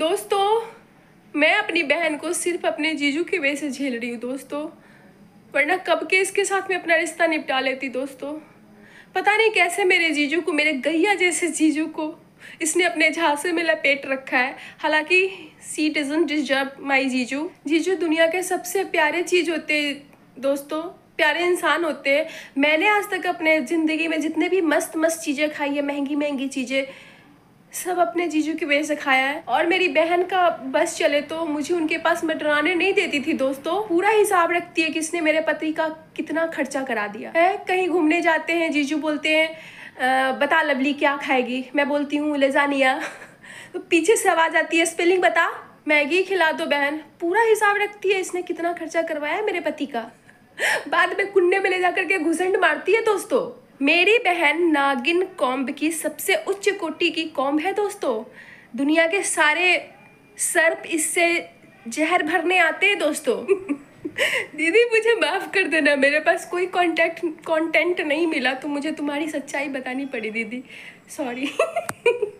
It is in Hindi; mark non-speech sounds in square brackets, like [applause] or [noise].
दोस्तों मैं अपनी बहन को सिर्फ अपने जीजू की वजह से झेल रही हूँ दोस्तों वरना कब के इसके साथ मैं अपना रिश्ता निपटा लेती दोस्तों पता नहीं कैसे मेरे जीजू को मेरे गैया जैसे जीजू को इसने अपने झांसे में लपेट रखा है हालांकि सी डजन डिजर्व माई जीजू जीजू दुनिया के सबसे प्यारे चीज़ होते दोस्तों प्यारे इंसान होते हैं मैंने आज तक अपने ज़िंदगी में जितने भी मस्त मस्त चीज़ें खाई है महंगी महंगी चीज़ें सब अपने जीजू की वजह से खाया है और मेरी बहन का बस चले तो मुझे उनके पास मटराने नहीं देती थी दोस्तों पूरा हिसाब रखती है कि इसने मेरे पति का कितना खर्चा करा दिया है कहीं घूमने जाते हैं जीजू बोलते हैं बता लवली क्या खाएगी मैं बोलती हूँ लेजानिया तो पीछे से आवाज़ आती है स्पेलिंग बता मैगी खिला दो बहन पूरा हिसाब रखती है इसने कितना खर्चा करवाया है मेरे पति का बाद में कुंडे में ले जा करके घुसंड मारती है दोस्तों मेरी बहन नागिन कॉम्ब की सबसे उच्च कोटि की कॉम्ब है दोस्तों दुनिया के सारे सर्प इससे जहर भरने आते हैं दोस्तों [laughs] दीदी मुझे माफ़ कर देना मेरे पास कोई कॉन्टैक्ट कॉन्टेंट नहीं मिला तो मुझे तुम्हारी सच्चाई बतानी पड़ी दीदी सॉरी [laughs]